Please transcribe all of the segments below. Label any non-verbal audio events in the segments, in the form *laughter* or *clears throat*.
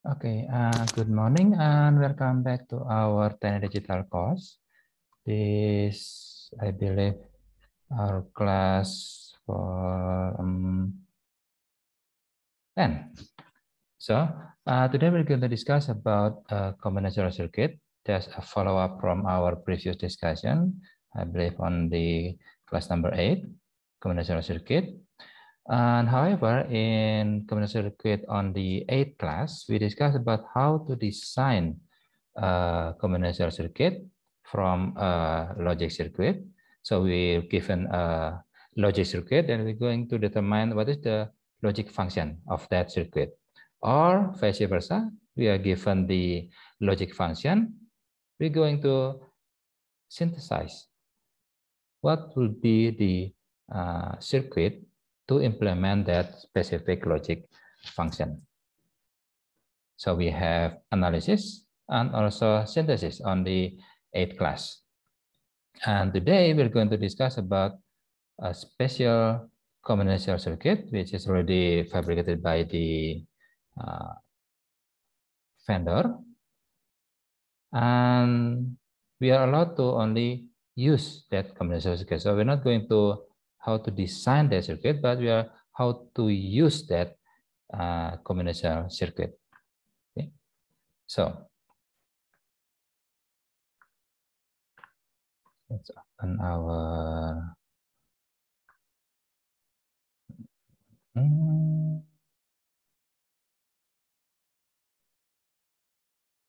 Okay, uh, good morning and welcome back to our 10 digital course. This, I believe, our class for um, 10. So uh, today we're going to discuss about a combinatorial circuit. There's a follow-up from our previous discussion, I believe on the class number eight, combinatorial circuit. And however, in combination circuit on the eighth class, we discussed about how to design a circuit from a logic circuit. So we're given a logic circuit and we're going to determine what is the logic function of that circuit. Or vice versa, we are given the logic function. We're going to synthesize what will be the uh, circuit to implement that specific logic function. So we have analysis and also synthesis on the eighth class. And today we're going to discuss about a special combinatorial circuit, which is already fabricated by the uh, vendor. And we are allowed to only use that combinatorial circuit. So we're not going to how to design the circuit, but we are how to use that uh, circuit. Okay. So let's open our mm.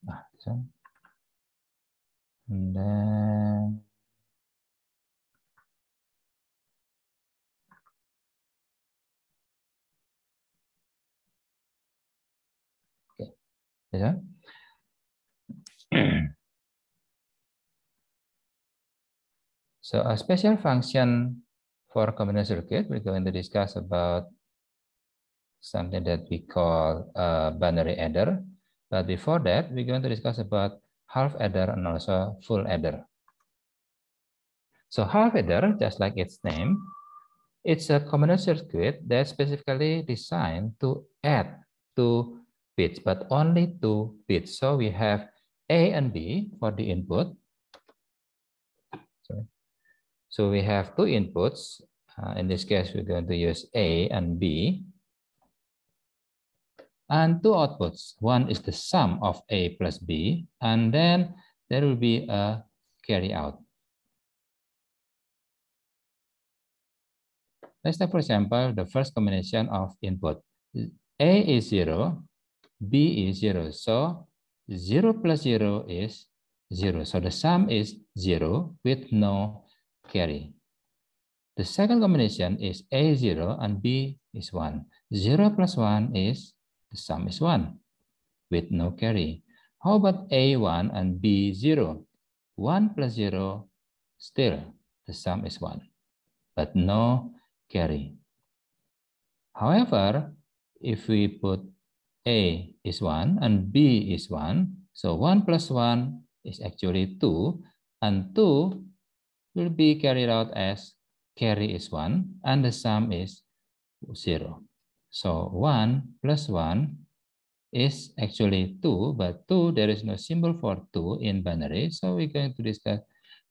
ah, so. and then Ya. Kan? *clears throat* So a special function for combination circuit, we're going to discuss about something that we call a binary adder. But before that, we're going to discuss about half adder and also full adder. So half adder, just like its name, it's a combination circuit that's specifically designed to add to bits, but only two bits. So we have A and B for the input. Sorry. So we have two inputs. Uh, in this case, we're going to use A and B. And two outputs. One is the sum of A plus B, and then there will be a carry out. Let's take, for example, the first combination of input. A is 0, B is 0. So 0 plus 0 is 0. So the sum is 0 with no carry. The second combination is A 0 and B is 1. 0 plus 1 is the sum is 1 with no carry. How about A1 and B0? 1 plus 0 still the sum is 1 but no carry. However, if we put a is 1 and B is 1. So 1 plus 1 is actually 2. And 2 will be carried out as carry is 1 and the sum is 0. So 1 plus 1 is actually 2, but 2, there is no symbol for 2 in binary. So we're going to discuss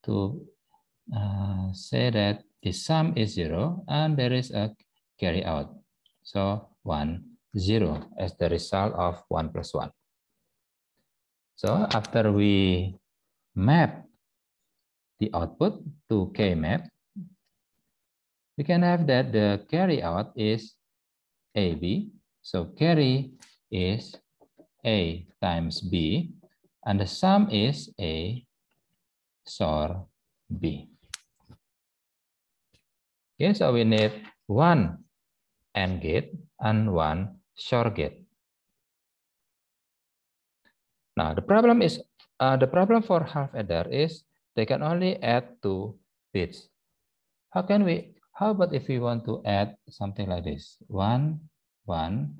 to uh, say that the sum is 0 and there is a carry out. So 1 0 as the result of 1 plus 1. So after we map the output to K-map, we can have that the carry out is AB. So carry is A times B, and the sum is A SOR B. Okay, so we need one AND gate and one surrogate. Now the problem is uh, the problem for half adder is they can only add two bits. How can we? How about if we want to add something like this? One, one,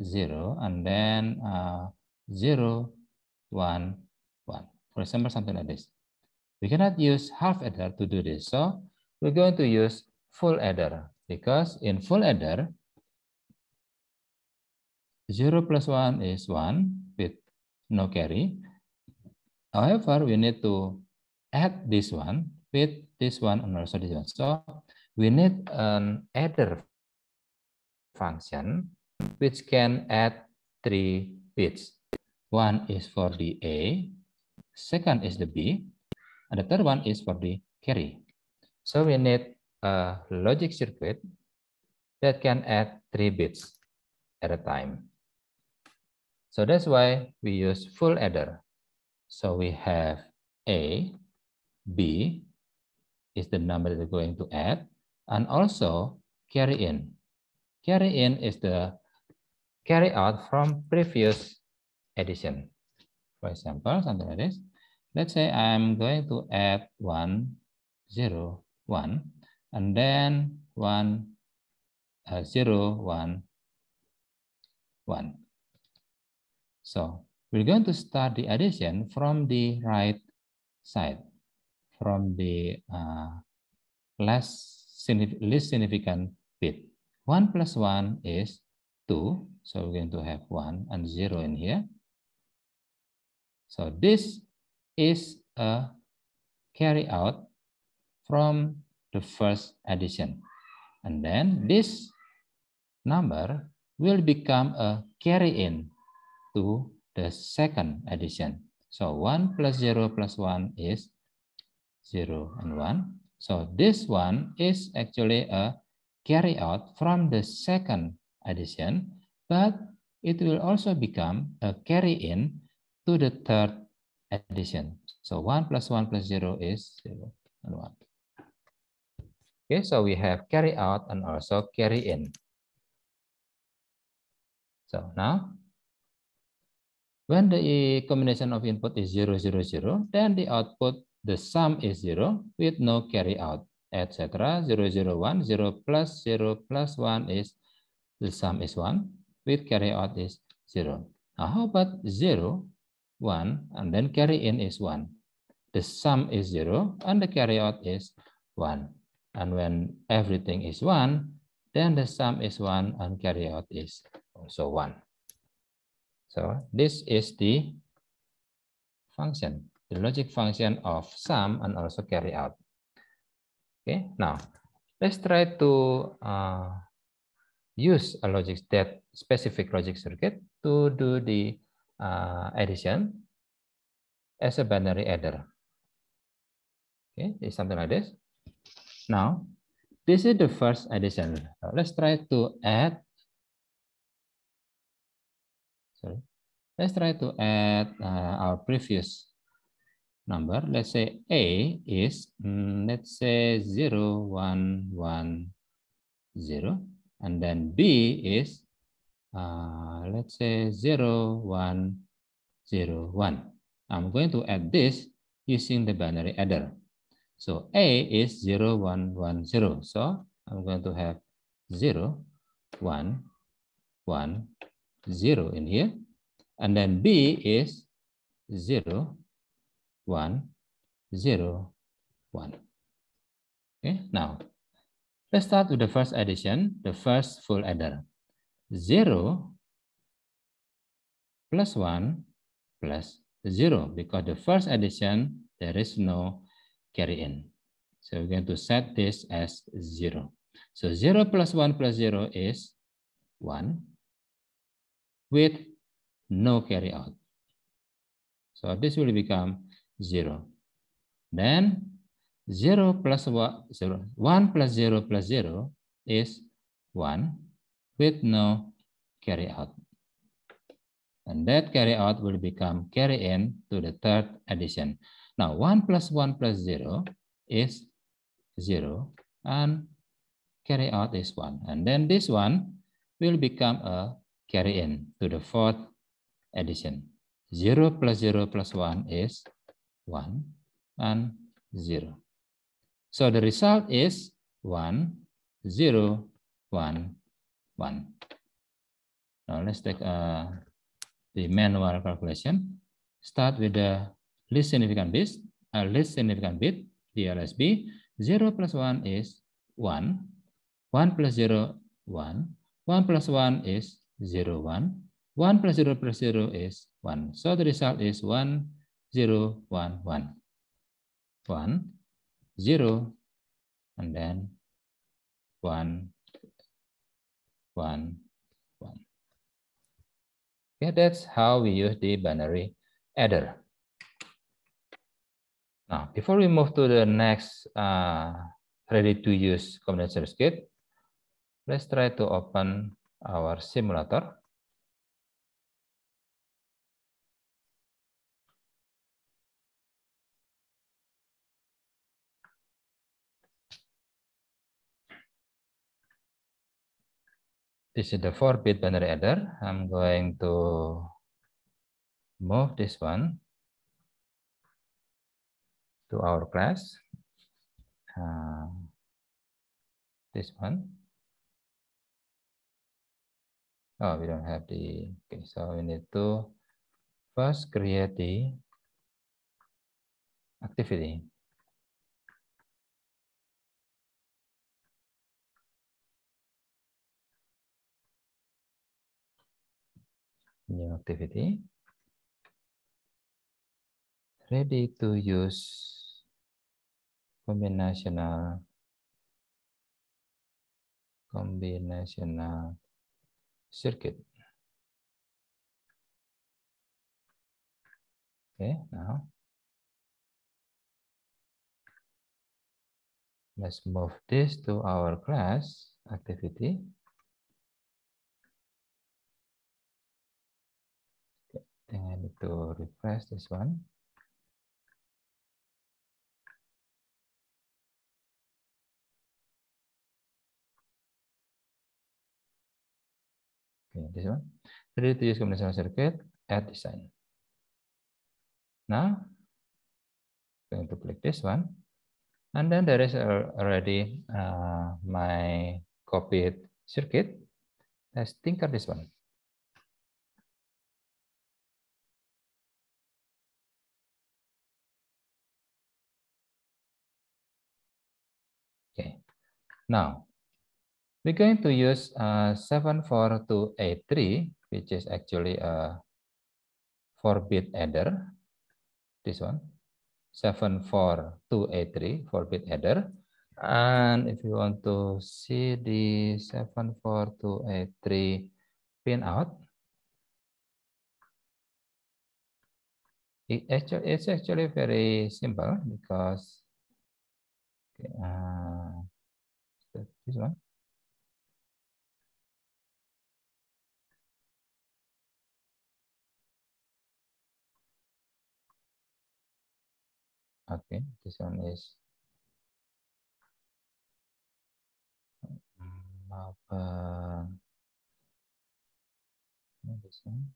zero, and then uh, zero, one, one. For example, something like this. We cannot use half adder to do this. So we're going to use full adder because in full adder, 0 plus 1 is 1 with no carry. However, we need to add this one with this one and also this one. So we need an adder function which can add three bits. One is for the A, second is the B, and the third one is for the carry. So we need a logic circuit that can add three bits at a time. So that's why we use full adder. So we have A, B is the number that we're going to add, and also carry in. Carry in is the carry out from previous addition. For example, something like this. Let's say I'm going to add 1, 0, 1, and then 1, uh, 0, 1, 1. So we're going to start the addition from the right side, from the uh, less, least significant bit. 1 plus 1 is 2. So we're going to have 1 and 0 in here. So this is a carry out from the first addition. And then this number will become a carry in to the second addition. So 1 plus 0 plus 1 is 0 and 1. So this one is actually a carry out from the second addition, but it will also become a carry in to the third addition. So 1 plus 1 plus 0 is 0 and 1. Okay, so we have carry out and also carry in. So now when the combination of input is 0, 0, 0, then the output, the sum is 0 with no carry out, etc. 0, 0, 1, 0 plus 0 plus 1 is, the sum is 1, with carry out is 0. Now, how about 0, 1, and then carry in is 1. The sum is 0, and the carry out is 1. And when everything is 1, then the sum is 1 and carry out is also 1. So this is the function, the logic function of sum and also carry out. Okay, now let's try to uh, use a logic that specific logic circuit to do the uh, addition as a binary adder. Okay, it's something like this. Now, this is the first addition. Let's try to add Let's try to add uh, our previous number. Let's say A is, mm, let's say 0, 1, 1, 0. And then B is, uh, let's say 0, 1, 0, 1. I'm going to add this using the binary adder. So A is 0, 1, 1, 0. So I'm going to have 0, 1, 1, 0 in here. And then B is 0, 1, 0, 1. Okay, now let's start with the first addition, the first full adder. 0 plus 1 plus 0 because the first addition, there is no carry in. So we're going to set this as 0. So 0 plus 1 plus 0 is 1 with no carry out. So this will become zero. Then zero plus one, zero, one plus zero plus zero is one with no carry out. And that carry out will become carry in to the third addition. Now one plus one plus zero is zero and carry out is one. And then this one will become a carry in to the fourth addition. 0 plus 0 plus 1 is 1 and 0. So the result is 1, 0, 1, 1. Now let's take uh, the manual calculation. Start with the least significant bit, uh, least significant bit, the LSB. 0 plus 1 is 1. 1 plus 0, 1. 1 plus 1 is 0, 1. 1 plus 0 plus 0 is 1. So the result is 1, 0, 1, 1. 1, 0, and then 1, 1, 1. Okay, that's how we use the binary adder. Now, before we move to the next uh, ready-to-use combination circuit, let's try to open our simulator. This is the 4-bit binary adder. I'm going to move this one to our class. Uh, this one. Oh, we don't have the, okay, so we need to first create the activity. new activity. Ready to use combinational combinational circuit. Okay, now let's move this to our class activity. I need to refresh this one. Okay, this one. Ready to use combinational circuit, add design. Now, going to click this one. And then there is already uh, my copied circuit. Let's tinker this one. Now, we're going to use uh, 74283, which is actually a 4-bit adder. This one, 74283, 4-bit adder. And if you want to see the 74283 pinout, it actually, it's actually very simple because okay, uh, this one. Okay, this one is Mapa. This one.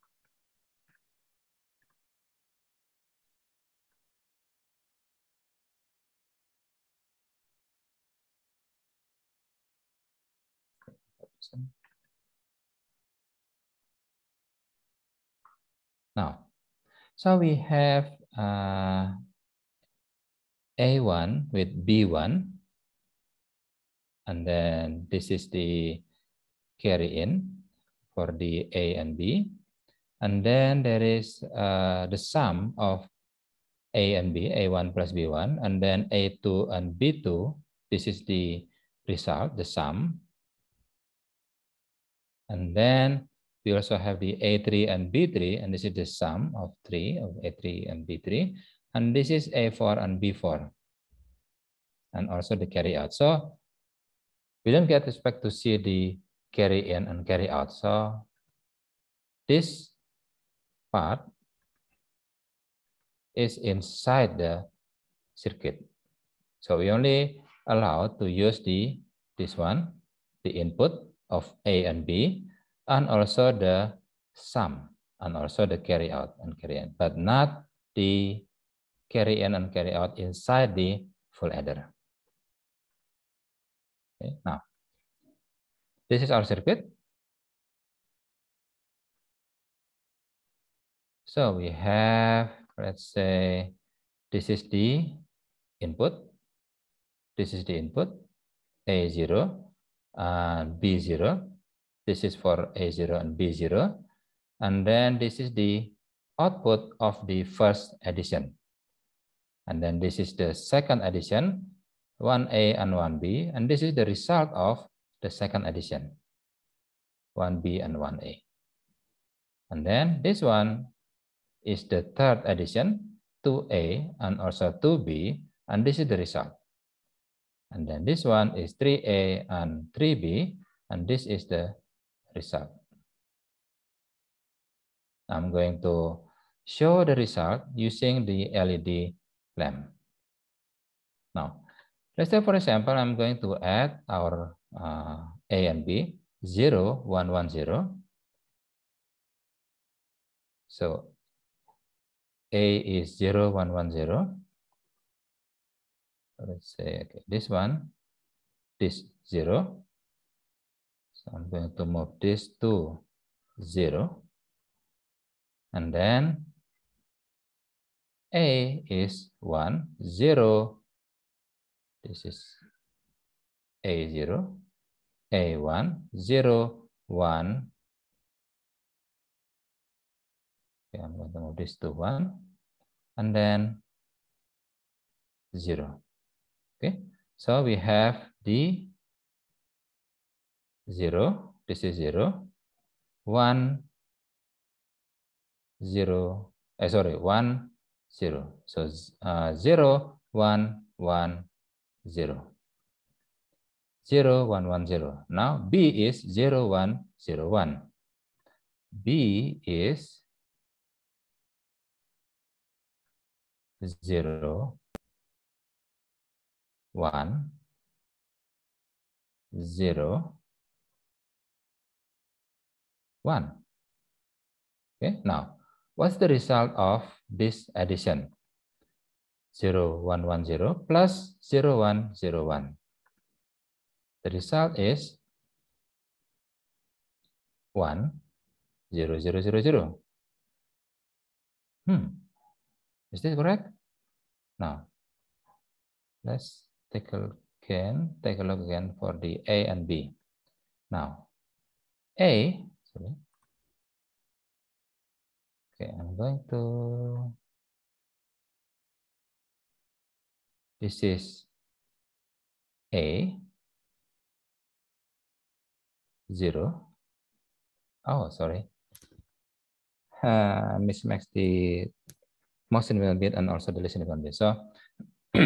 Now, so we have uh, A1 with B1, and then this is the carry in for the A and B. And then there is uh, the sum of A and B, A1 plus B1, and then A2 and B2. This is the result, the sum. And then we also have the A3 and B3, and this is the sum of 3 of A3 and B3, and this is A4 and B4, and also the carry out. So we don't get respect to see the carry in and carry out. So this part is inside the circuit. So we only allowed to use the this one, the input of A and B, and also the sum and also the carry out and carry in, but not the carry in and carry out inside the full adder. Okay, now, this is our circuit. So we have, let's say, this is the input, this is the input, A0 and B0, This is for A0 and B0. And then this is the output of the first addition. And then this is the second addition, 1A and 1B. And this is the result of the second addition, 1B and 1A. And then this one is the third addition, 2A and also 2B. And this is the result. And then this one is 3A and 3B. And this is the result. I'm going to show the result using the LED lamp. Now, let's say for example, I'm going to add our uh, A and B, 0, 1, 1, 0. So A is 0, 1, 1, 0. Let's say okay, this one, this 0, so I'm going to move this to zero. And then A is one, zero. This is A0, A1, 0, 1. Okay, I'm going to move this to 1 and then 0. Okay, so we have the Zero, this is zero, one, zero, eh, sorry, one zero, So uh, 0, one 1, zero, 0, 1, 1, Now B is 0, 1, 0, 1. B is 0, 1, 0, 1. Okay, now, what's the result of this addition? 0110 plus 0101. The result is one zero zero zero zero. Hmm. Is this correct? Now, let's take a look again, take a look again for the A and B. Now, A actually. Okay, I'm going to. This is A. Zero. Oh, sorry. Uh, Max the motion will be and also the listening will bit. So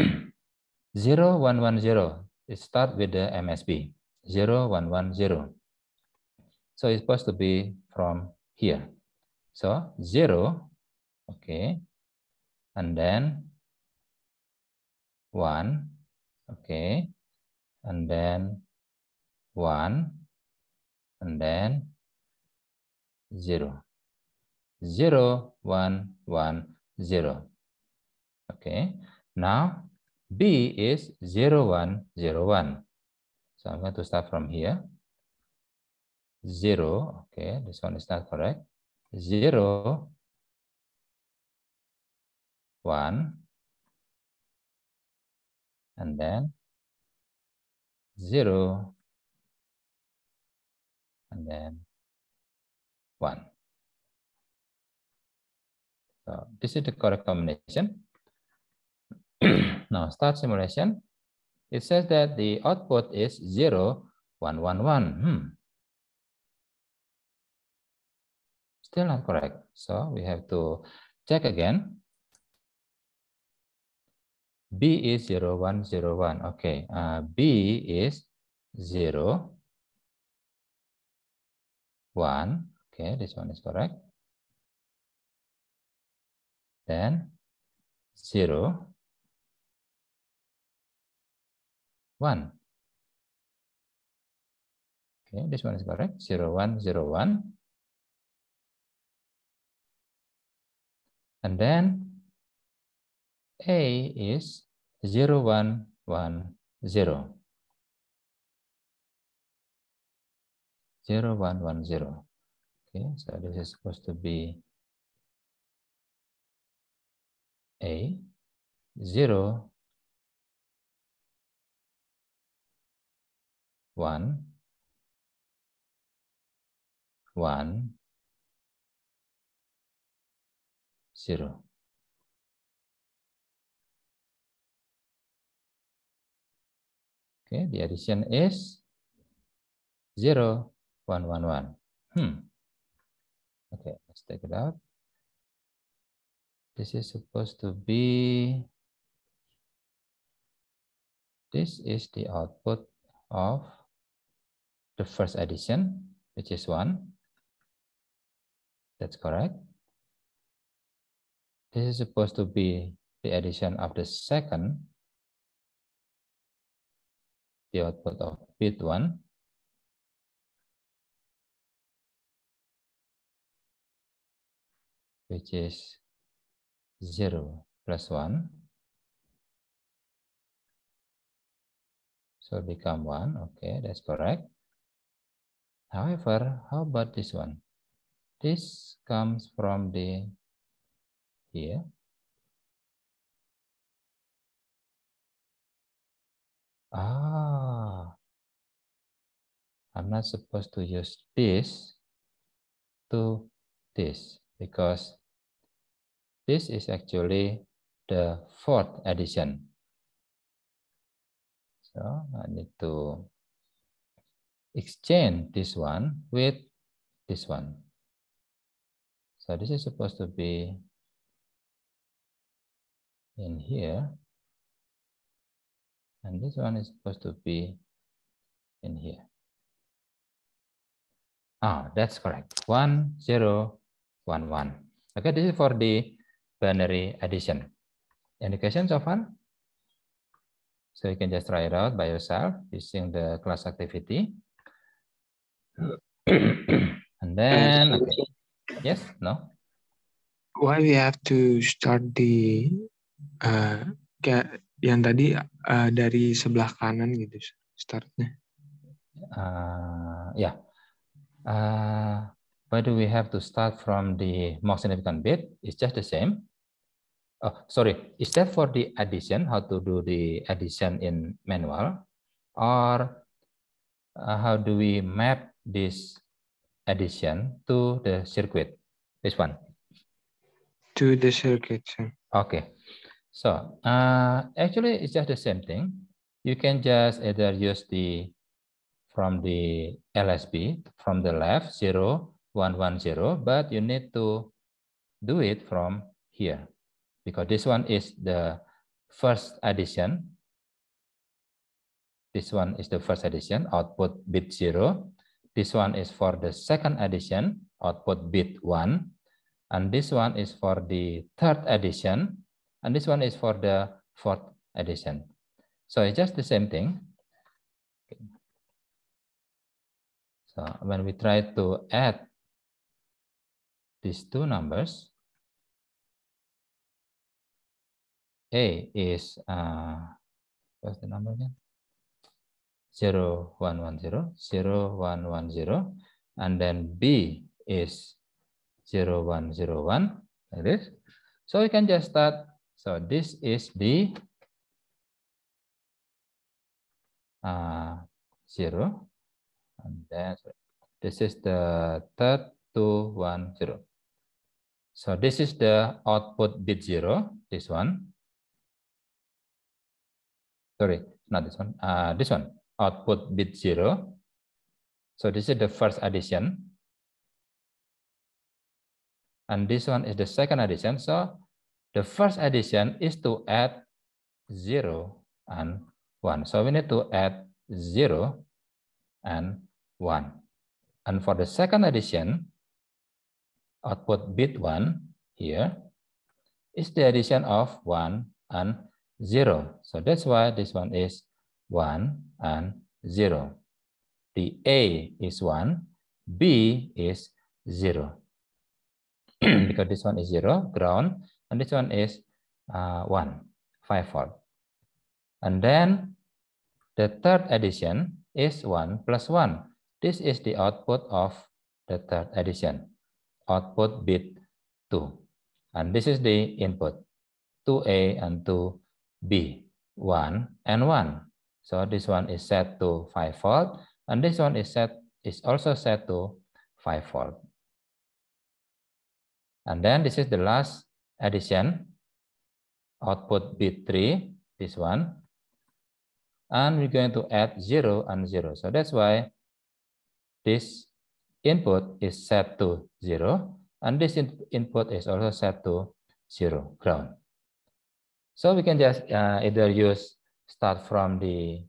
*clears throat* zero one one zero. it start with the MSB. Zero one one zero. So it's supposed to be from here. So zero, okay, and then one, okay, and then one, and then zero, zero, one, one, zero. Okay, now B is zero, one, zero, one. So I'm going to start from here. 0. Okay, this one is not correct. Zero, one, and then 0, and then 1. So this is the correct combination. *clears throat* now start simulation. It says that the output is zero, one, one, one. Hmm. Still not correct. So we have to check again. B is zero one zero one, Okay, uh, B is 0, 1. Okay, this one is correct. Then 0, 1. Okay, this one is correct. Zero one zero one. And then A is 0, 1, 1, 0. 0, 1, 1, 0. Okay, so this is supposed to be A, 0, 1, 1, zero. Okay, the addition is 0, 1, 1, 1. Hmm. Okay, let's take it out. This is supposed to be, this is the output of the first addition, which is 1. That's correct. This is supposed to be the addition of the second, the output of bit one, which is 0 plus 1. So become 1. Okay, that's correct. However, how about this one? This comes from the ya. Ah, I'm not supposed to use this to this because this is actually the fourth edition. So I need to exchange this one with this one. So this is supposed to be in here. And this one is supposed to be in here. Ah, that's correct. One, zero, one, one. Okay, this is for the binary addition. Any questions so far? So you can just try it out by yourself using the class activity. *coughs* and then, okay. yes, no? Why we have to start the uh, kayak yang tadi uh, dari sebelah kanan gitu startnya. Uh, ya. Yeah. Uh, why do we have to start from the most significant bit? It's just the same. Oh, sorry. Is that for the addition? How to do the addition in manual, or uh, how do we map this addition to the circuit? This one. To the circuit. Oke. Okay. So uh, actually, it's just the same thing. You can just either use the from the LSB from the left zero one one zero, but you need to do it from here because this one is the first addition. This one is the first addition, output bit 0. This one is for the second addition, output bit 1. And this one is for the third addition, and this one is for the fourth edition. So it's just the same thing. Okay. So when we try to add these two numbers, A is, uh, what's the number again? Zero one one zero, zero one one zero, And then B is zero one zero one. like this. So we can just start so this is the uh, zero. And then this is the third two one zero. So this is the output bit zero, this one. Sorry, not this one, uh, this one, output bit zero. So this is the first addition. And this one is the second addition. So the first addition is to add 0 and 1. So we need to add 0 and 1. And for the second addition, output bit 1 here is the addition of 1 and 0. So that's why this one is 1 and 0. The A is 1, B is 0. *clears throat* because this one is 0, ground, and this one is uh, one, five volt. And then the third addition is one plus one. This is the output of the third addition, output bit two. And this is the input, 2A and 2B, one and one. So this one is set to five volt, and this one is set is also set to five volt. And then this is the last addition output bit 3 this one and we're going to add 0 and 0 so that's why this input is set to 0 and this in input is also set to 0 ground so we can just uh, either use start from the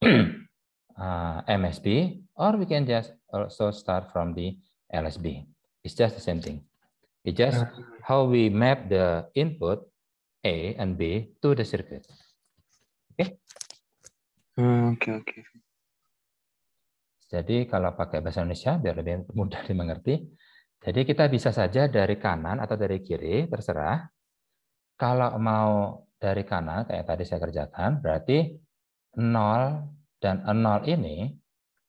*clears throat* uh, MSB or we can just also start from the LSB it's just the same thing It just ah. how we map the input A and B to the circuit. Oke? Okay? Oke, ah, okay, oke. Okay. Jadi kalau pakai bahasa Indonesia biar lebih mudah dimengerti. Jadi kita bisa saja dari kanan atau dari kiri, terserah. Kalau mau dari kanan, kayak tadi saya kerjakan, berarti 0 dan 0 ini,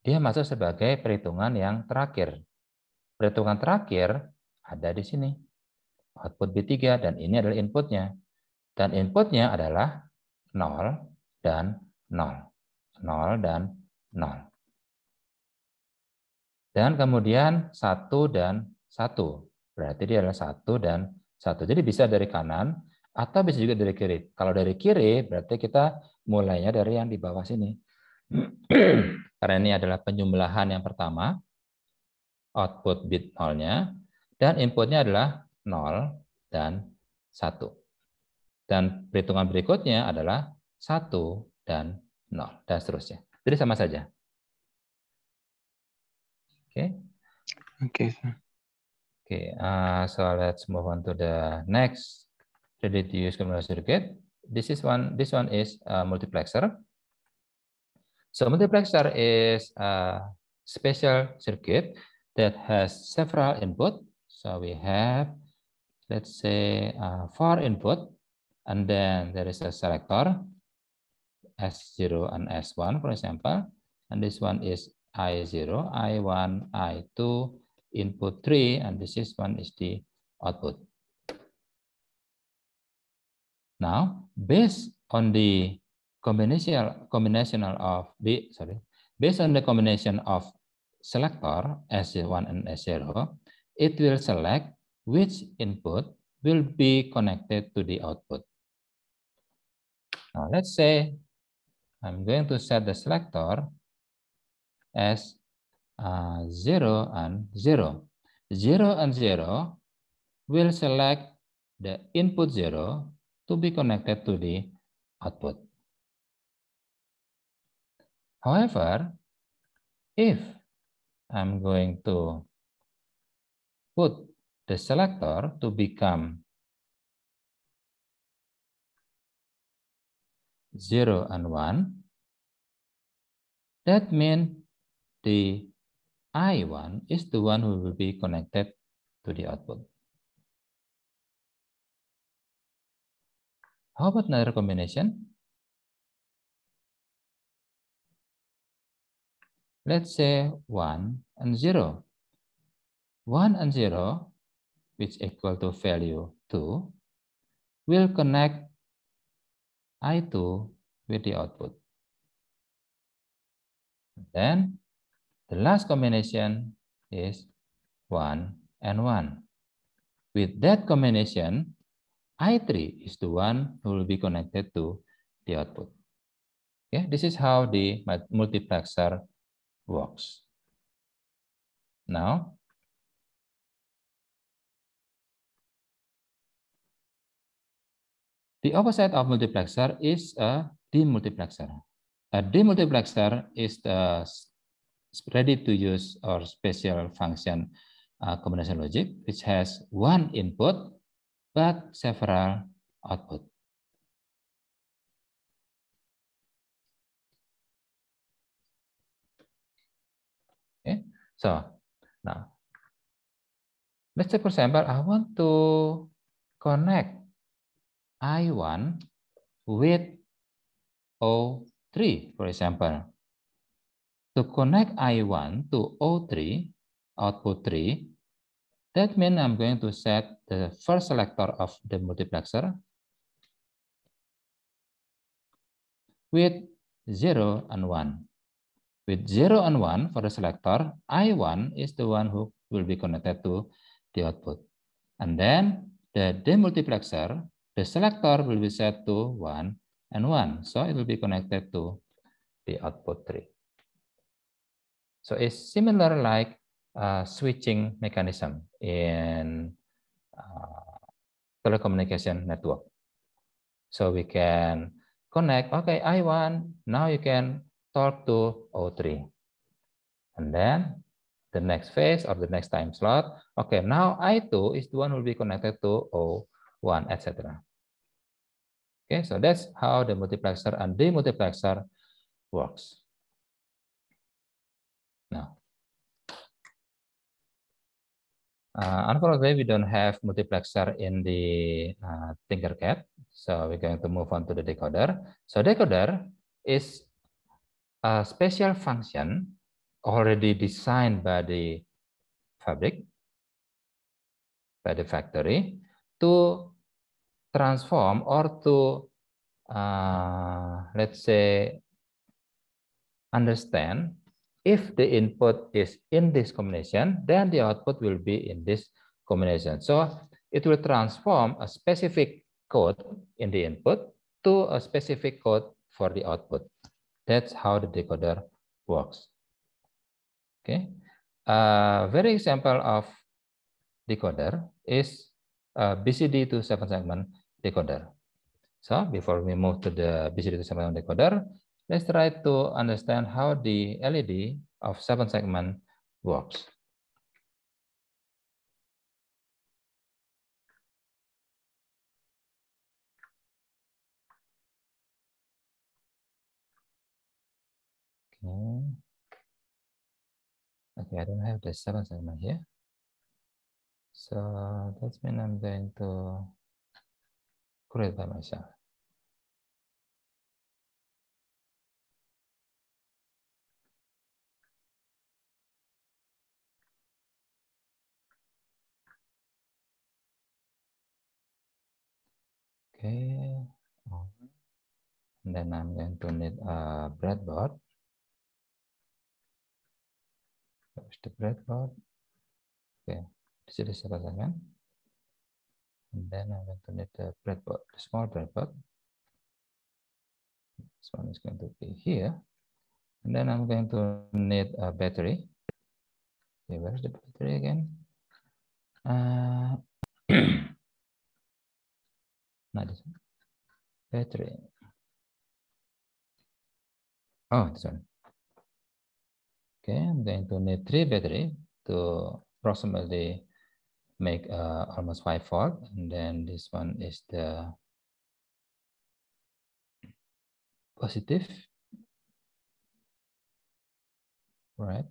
dia masuk sebagai perhitungan yang terakhir. Perhitungan terakhir ada di sini. Output B3 dan ini adalah inputnya. Dan inputnya adalah 0 dan 0. 0 dan 0. Dan kemudian 1 dan 1. Berarti dia adalah 1 dan 1. Jadi bisa dari kanan atau bisa juga dari kiri. Kalau dari kiri berarti kita mulainya dari yang di bawah sini. *clears throat* Karena ini adalah penjumlahan yang pertama, output bit 0-nya. Dan inputnya adalah 0 dan 1. Dan perhitungan berikutnya adalah 1 dan 0, dan seterusnya. Jadi sama saja. Oke. Okay. Oke. Okay. Oke, okay, uh, so let's move on to the next use similar circuit. This is one. This one is a multiplexer. So multiplexer is a special circuit that has several input So we have, let's say, uh, four input, and then there is a selector, S0 and S1, for example. And this one is I0, I1, I2, input 3, and this is one is the output. Now, based on the combinational combinational of the sorry, based on the combination of selector S1 and S0, it will select which input will be connected to the output. Now let's say I'm going to set the selector as uh, 0 and 0. 0 and 0 will select the input 0 to be connected to the output. However, if I'm going to put the selector to become zero and one. that means the I1 is the one who will be connected to the output. How about another combination? Let's say one and zero. 1 and 0, which equal to value 2, will connect I2 with the output. Then the last combination is 1 and 1. With that combination, I3 is the one who will be connected to the output. Okay, this is how the multiplexer works. Now, The opposite of multiplexer is a demultiplexer. A demultiplexer is the ready to use or special function uh, combination logic, which has one input but several output. Okay, so now let's say for example, I want to connect I one with O3, for example. To connect I1 to O3, output 3, that means I'm going to set the first selector of the multiplexer with 0 and 1. With 0 and 1 for the selector, I1 is the one who will be connected to the output. And then the demultiplexer the selector will be set to 1 and 1. So it will be connected to the output 3. So it's similar like a switching mechanism in uh, telecommunication network. So we can connect, okay, I1, now you can talk to O3. And then the next phase or the next time slot, okay, now I2 is the one will be connected to O1, etc. Okay, so that's how the multiplexer and demultiplexer works. Now, uh, unfortunately, we don't have multiplexer in the uh, Tinkercad, so we're going to move on to the decoder. So decoder is a special function already designed by the fabric, by the factory, to transform or to, uh, let's say, understand if the input is in this combination, then the output will be in this combination. So it will transform a specific code in the input to a specific code for the output. That's how the decoder works. Okay. A very example of decoder is uh, BCD to seven segment decoder. So before we move to the BCD2 segment decoder, let's try to understand how the LED of seven segment works. Okay. Okay, I don't have the seven segment here. So that's mean I'm going to Oke, okay. Dan then I'm going to need uh, a breadboard. There's the breadboard. Oke, okay. di sini saya rasakan. And then I'm going to need a breadboard, a small breadboard. This one is going to be here. And then I'm going to need a battery. Okay, where's the battery again? Uh, *clears throat* not this one. Battery. Oh, this one. Okay, I'm going to need three battery to approximately make uh, almost five fold and then this one is the positive right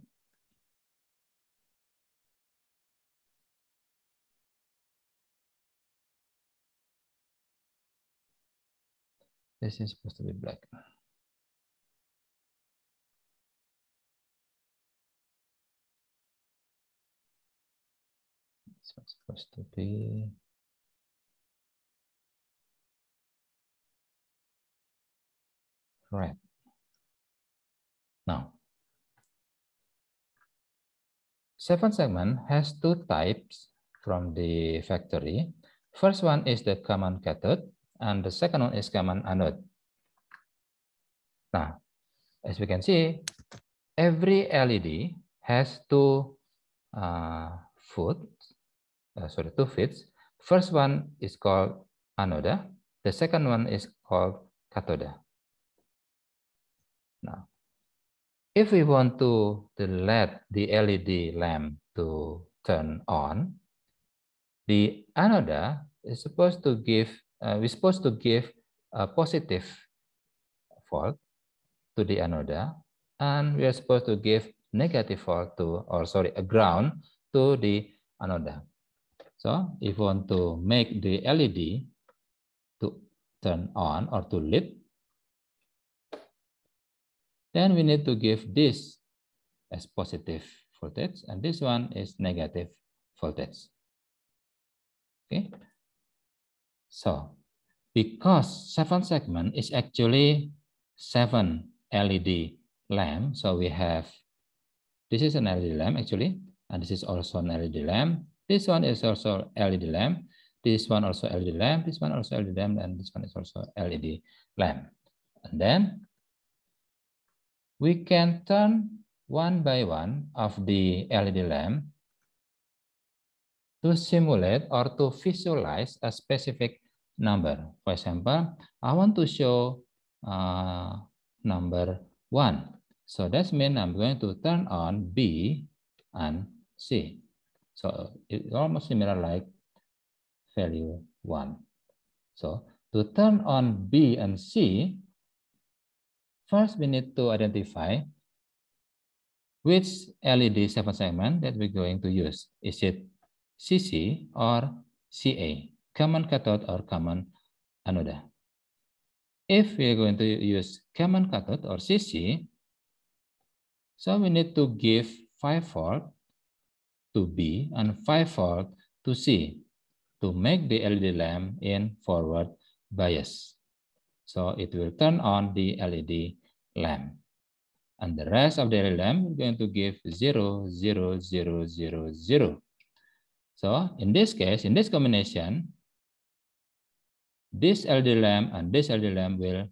this is supposed to be black supposed to be. Right. Now, seventh segment has two types from the factory. First one is the common cathode, and the second one is common anode. Now, as we can see, every LED has two uh, foot uh, sorry, two feeds. First one is called anode. The second one is called cathode. Now, if we want to, to let the LED lamp to turn on, the anode is supposed to give, uh, we're supposed to give a positive volt to the anode, and we are supposed to give negative volt to, or sorry, a ground to the anode. So if you want to make the LED to turn on or to lit, then we need to give this as positive voltage and this one is negative voltage. Okay. So because seven segment is actually seven LED lamp, so we have, this is an LED lamp actually, and this is also an LED lamp. This one is also LED lamp. This one also LED lamp. This one also LED lamp. And this one is also LED lamp. And then we can turn one by one of the LED lamp to simulate or to visualize a specific number. For example, I want to show uh, number one. So that means I'm going to turn on B and C. So it's almost similar like value one. So to turn on B and C, first we need to identify which LED seven segment that we're going to use. Is it CC or CA, common cathode or common anode? If we're going to use common cathode or CC, so we need to give 5 volt to B and 5 volt to C to make the LED lamp in forward bias. So it will turn on the LED lamp. And the rest of the LED lamp is going to give 0, 0, 0, 0, 0. So in this case, in this combination, this LED lamp and this LED lamp will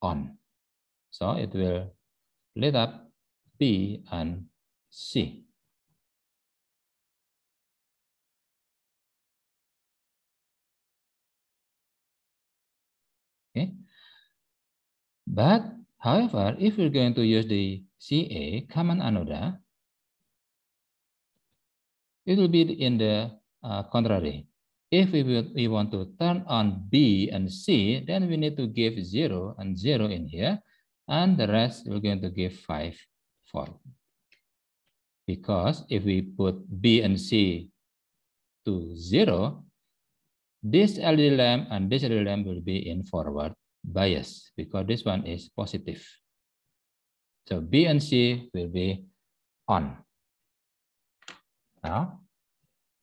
on. So it will light up B and C. Okay? But however, if we're going to use the CA common anoda, it will be in the uh, contrary. If we, will, we want to turn on B and C, then we need to give 0 and 0 in here, and the rest we're going to give 5 volt. Because if we put B and C to 0, This LED lamp and this LED lamp will be in forward bias because this one is positive. So B and C will be on. Now,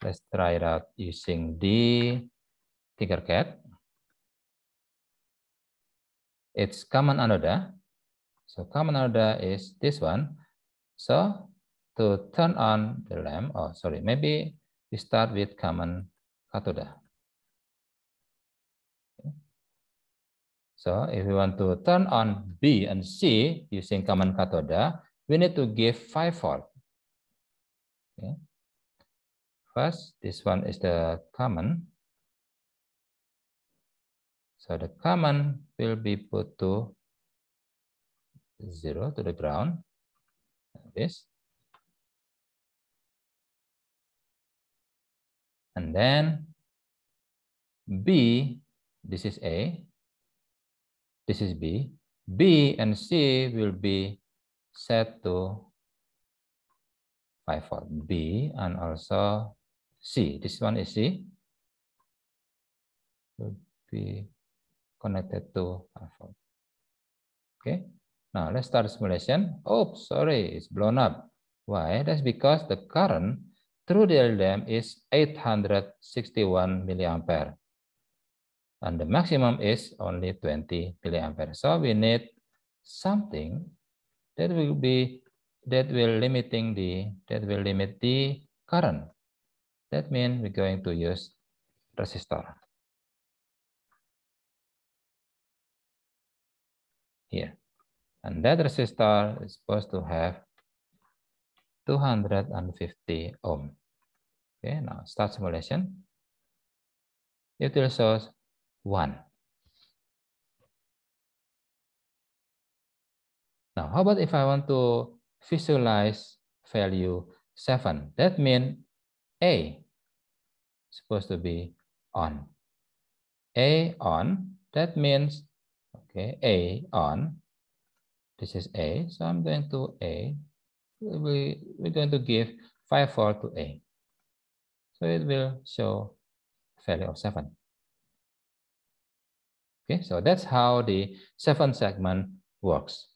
let's try it out using the Tinkercad. It's common anoda. So common anoda is this one. So to turn on the lamp, oh sorry, maybe we start with common cathoda. So if we want to turn on B and C using common cathode, we need to give 5 volt. Okay. First, this one is the common. So the common will be put to 0 to the ground. Like this. And then B, this is A, This is B. B and C will be set to 5 volt. B and also C. This one is C. Will be connected to 5 volt. Okay. Now let's start simulation. Oh, sorry, it's blown up. Why? That's because the current through the LDM is 861 milliampere and the maximum is only 20 milliampere. So we need something that will be that will limiting the that will limit the current. That means we're going to use resistor. Here. And that resistor is supposed to have 250 ohm. Okay, now start simulation. It will show 1. Now, how about if I want to visualize value 7? That means A supposed to be on. A on, that means, okay, A on. This is A, so I'm going to A. We, we're going to give 5, 4 to A. So it will show value of 7. Okay, so that's how the seven segment works.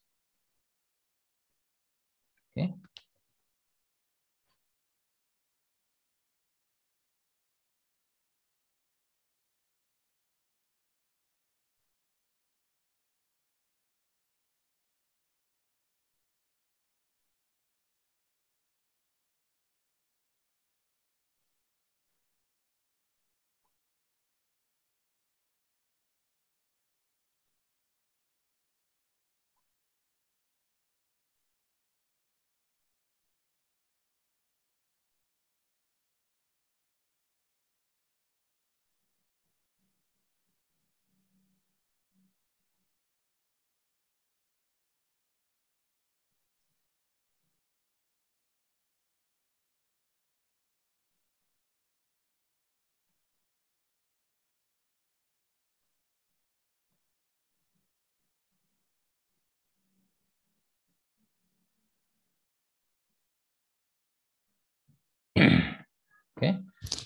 Okay.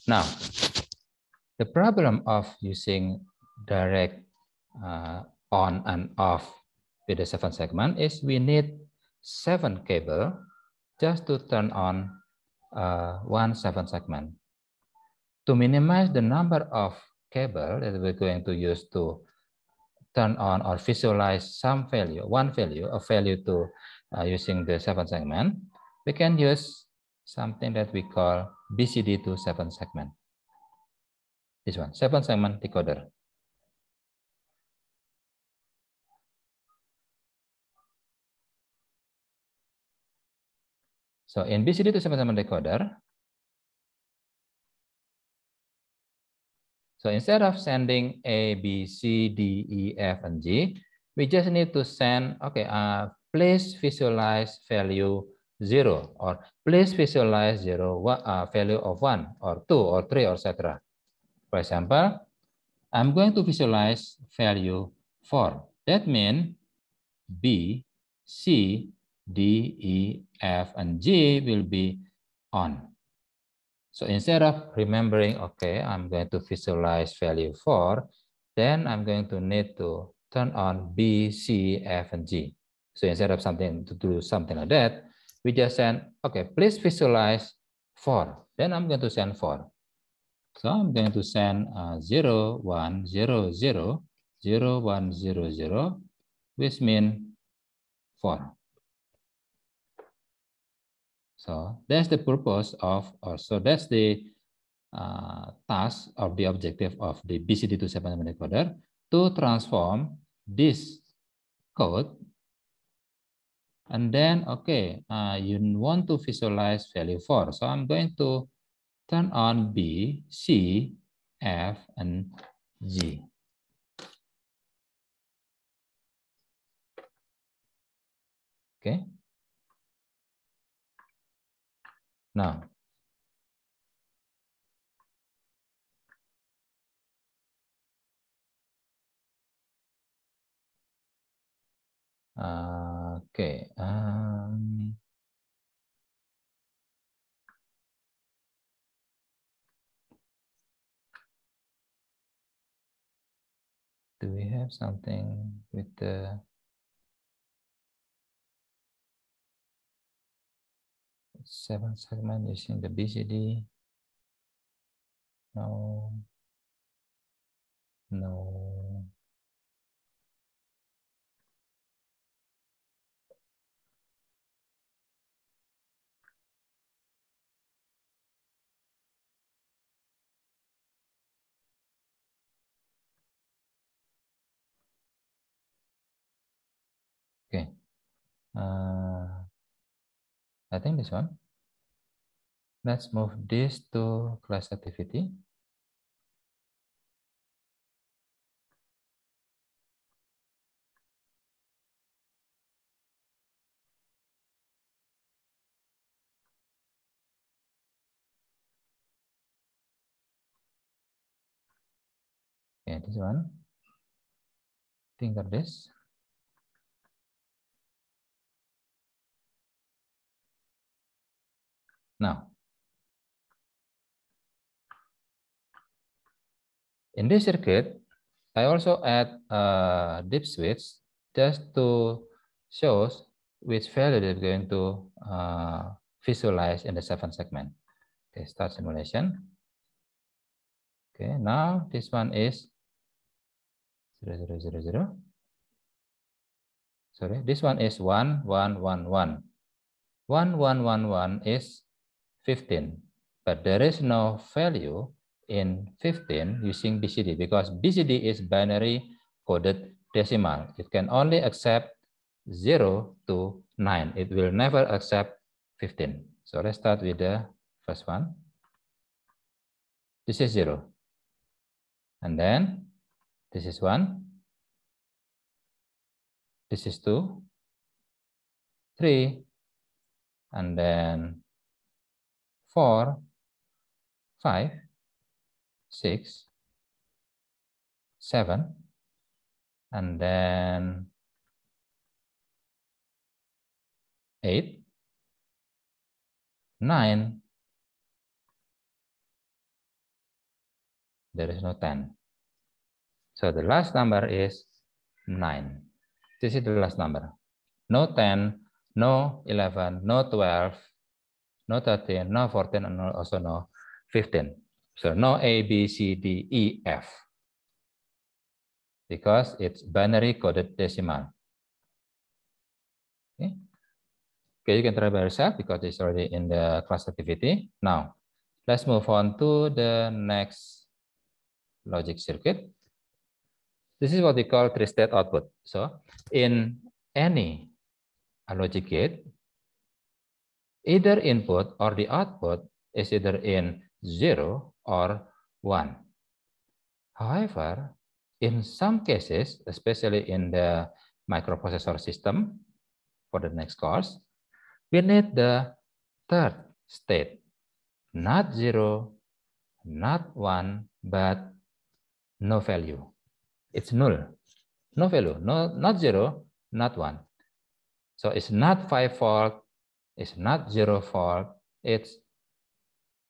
Now, the problem of using direct uh, on and off with the seven segment is we need seven cable just to turn on uh, one seven segment. To minimize the number of cable that we're going to use to turn on or visualize some value, one value, a value to uh, using the seven segment, we can use something that we call BCD to seven segment. This one, seven segment decoder. So in BCD to seven segment decoder, so instead of sending A, B, C, D, E, F, and G, we just need to send, okay, uh, please visualize value 0 or please visualize 0 what a value of 1 or 2 or 3 or etc. For example, I'm going to visualize value 4. That means B, C, D, E, F, and G will be on. So instead of remembering, okay, I'm going to visualize value 4, then I'm going to need to turn on B, C, F, and G. So instead of something to do something like that, we just send, okay, please visualize four. Then I'm going to send four. So I'm going to send uh, 0, 1, 0, 0, 0, 1, 0, 0, which means 4. So that's the purpose of, or so that's the uh, task or the objective of the BCD277 encoder to transform this code And then, okay, uh, you want to visualize value 4. So I'm going to turn on B, C, F, and G. Okay. Now, okay. Um, do we have something with the seven segment using the BCD? No. No. Uh, I think this one. Let's move this to class activity. Okay, this one. Think of this. Now, in this circuit, I also add a uh, dip switch just to show which value they're going to uh, visualize in the seventh segment. Okay, start simulation. Okay, now this one is zero zero zero zero. 0, 0, 0. Sorry, this one is 1, 1, 1, 1. 1, 1, 1, 1 is 15. But there is no value in 15 using BCD because BCD is binary coded decimal. It can only accept 0 to 9. It will never accept 15. So let's start with the first one. This is 0. And then this is 1. This is 2, 3, and then four, five, six, seven, and then eight, nine. There is no 10. So the last number is 9. This is the last number. No 10, no 11, no 12, no 13, no 14, and also no 15. So no A, B, C, D, E, F. Because it's binary coded decimal. Okay. Okay, you can try by yourself because it's already in the class activity. Now, let's move on to the next logic circuit. This is what we call three-state output. So in any logic gate, either input or the output is either in 0 or 1. However, in some cases, especially in the microprocessor system for the next course, we need the third state, not 0, not 1, but no value. It's null, no value, no, not 0, not 1. So it's not 5 volt, it's not zero fault, it's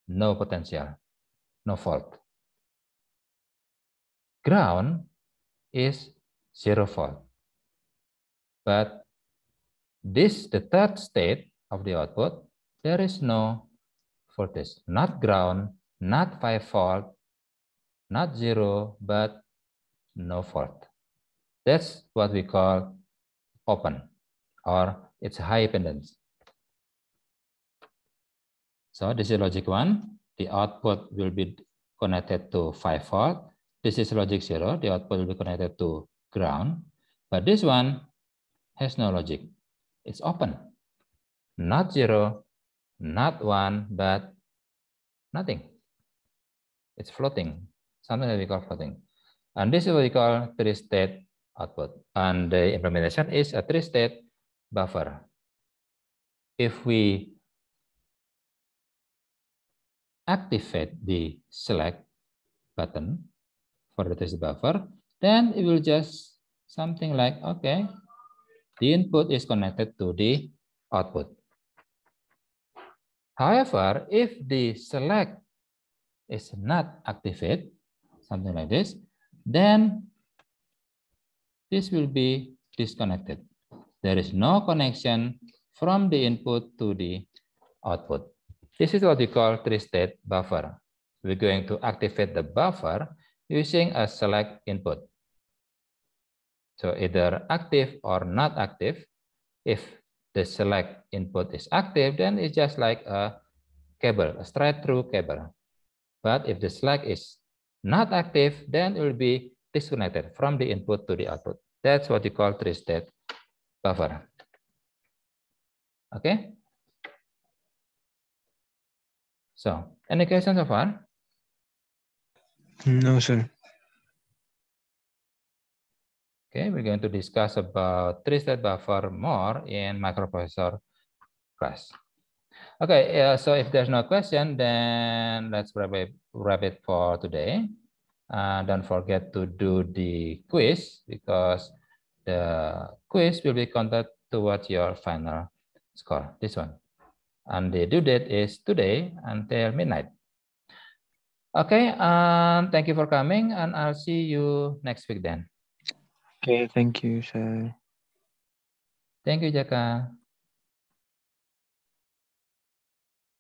no potential, no fault. Ground is zero fault. But this, the third state of the output, there is no voltage, not ground, not five fault, not zero, but no fault. That's what we call open or it's high impedance. So this is logic one. The output will be connected to 5 volt. This is logic zero. The output will be connected to ground. But this one has no logic. It's open. Not zero, not one, but nothing. It's floating, something that we call floating. And this is what we call three-state output. And the implementation is a three-state buffer. If we activate the select button for the test buffer, then it will just something like, okay, the input is connected to the output. However, if the select is not activated, something like this, then this will be disconnected. There is no connection from the input to the output. This is what we call three-state buffer. We're going to activate the buffer using a select input. So either active or not active. If the select input is active, then it's just like a cable, a straight through cable. But if the select is not active, then it will be disconnected from the input to the output. That's what you call three-state buffer. Okay. So, any questions so far? No, sir. Okay, we're going to discuss about three-state buffer more in microprocessor class. Okay, uh, so if there's no question, then let's wrap it, wrap it for today. Uh, don't forget to do the quiz because the quiz will be counted towards your final score, this one. And the due date is today until midnight. Okay, um, thank you for coming, and I'll see you next week then. Okay, thank you, sir. Thank you, Jaka.